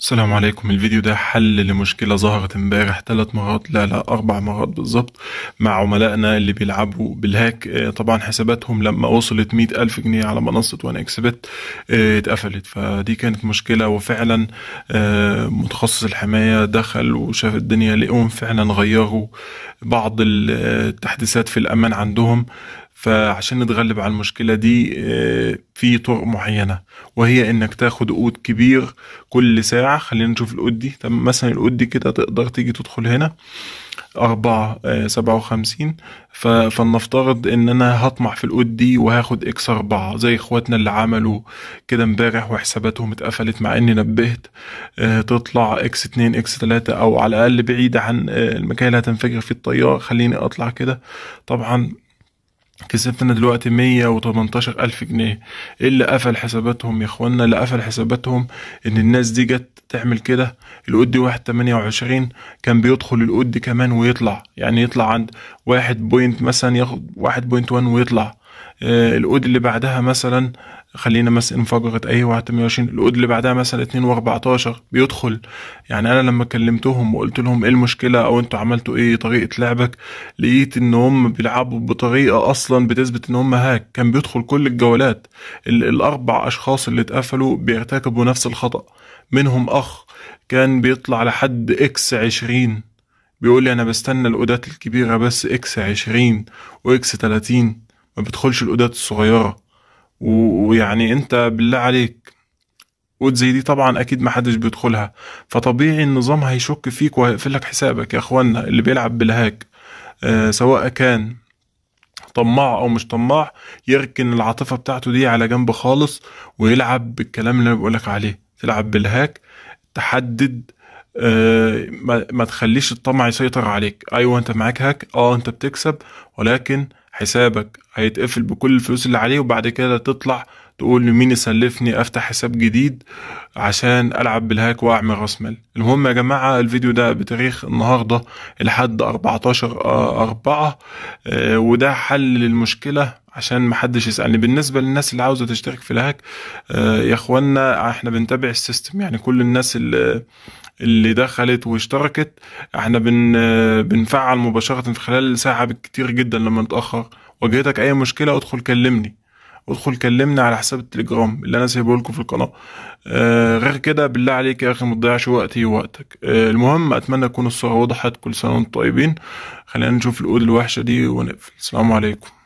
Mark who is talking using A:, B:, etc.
A: السلام عليكم الفيديو ده حل لمشكلة ظهرت امبارح ثلاث مرات لا لا أربع مرات بالظبط مع عملائنا اللي بيلعبوا بالهاك آه، طبعا حساباتهم لما وصلت مئة ألف جنيه على منصة وان اكسبت آه، اتقفلت فدي كانت مشكلة وفعلا آه، متخصص الحماية دخل وشاف الدنيا لقوم فعلا غيروا بعض التحديثات في الأمان عندهم فعشان نتغلب على المشكلة دي آه، في طرق معينة وهي انك تاخد قود كبير كل ساعة خلينا نشوف القود دي طب مثلا القود دي كده تقدر تيجي تدخل هنا أربعة آه، سبعة وخمسين فلنفترض ان انا هطمع في القود دي وهاخد اكس أربعة زي اخواتنا اللي عملوا كده امبارح وحساباتهم اتقفلت مع اني نبهت آه، تطلع اكس اتنين اكس تلاتة او على الاقل بعيدة عن المكان اللي هتنفجر فيه الطيارة خليني اطلع كده طبعا كسبت انا دلوقتي 118 الف جنيه ايه اللي قفل حساباتهم يا اخوانا اللي قفل حساباتهم ان الناس دي جت تعمل كده الاودي دي واحد تمانية وعشرين كان بيدخل الاودي كمان ويطلع يعني يطلع عند واحد بوينت مثلا ياخد واحد بوينت وان ويطلع آه، الاودي اللي بعدها مثلا خلينا مثلا انفجرت اي 21 القود اللي بعدها مثلا 2 و14 بيدخل يعني انا لما كلمتهم وقلت لهم ايه المشكله او انتوا عملتوا ايه طريقه لعبك لقيت ان هم بيلعبوا بطريقه اصلا بتثبت ان هم هاك كان بيدخل كل الجولات الاربع اشخاص اللي اتقفلوا بيرتكبوا نفس الخطا منهم اخ كان بيطلع لحد اكس 20 بيقول لي انا بستنى الاودات الكبيره بس اكس 20 واكس 30 ما بتدخلش الاودات الصغيره ويعني انت بالله عليك قد زي دي طبعا اكيد ما حدش بيدخلها فطبيعي النظام هيشك فيك وهيقفل لك حسابك يا اخوانا اللي بيلعب بالهاك آه سواء كان طماع او مش طماع يركن العاطفه بتاعته دي على جنب خالص ويلعب بالكلام اللي انا بقولك عليه تلعب بالهاك تحدد آه ما, ما تخليش الطمع يسيطر عليك ايوه انت معاك هاك اه انت بتكسب ولكن حسابك هيتقفل بكل الفلوس اللي عليه وبعد كده تطلع تقول لمين مين يسلفني افتح حساب جديد عشان العب بالهاك واعمل راس مال المهم يا جماعه الفيديو ده بتاريخ النهارده لحد 14 4 آه، آه، وده حل للمشكله عشان ما حدش يسالني يعني بالنسبه للناس اللي عاوزه تشترك في الهاك آه، يا اخوانا احنا بنتابع السيستم يعني كل الناس اللي اللي دخلت واشتركت احنا بن آه، بنفعل مباشره في خلال ساعه بالكتير جدا لما نتاخر واجهتك اي مشكله ادخل كلمني ادخل كلمني على حساب التليجرام اللي انا سايبه لكم في القناه آه غير كده بالله عليك يا اخي ما تضيعش وقتي ووقتك آه المهم اتمنى تكون الصوره وضحت كل سنه وانتم طيبين خلينا نشوف القود الوحشه دي ونقفل السلام عليكم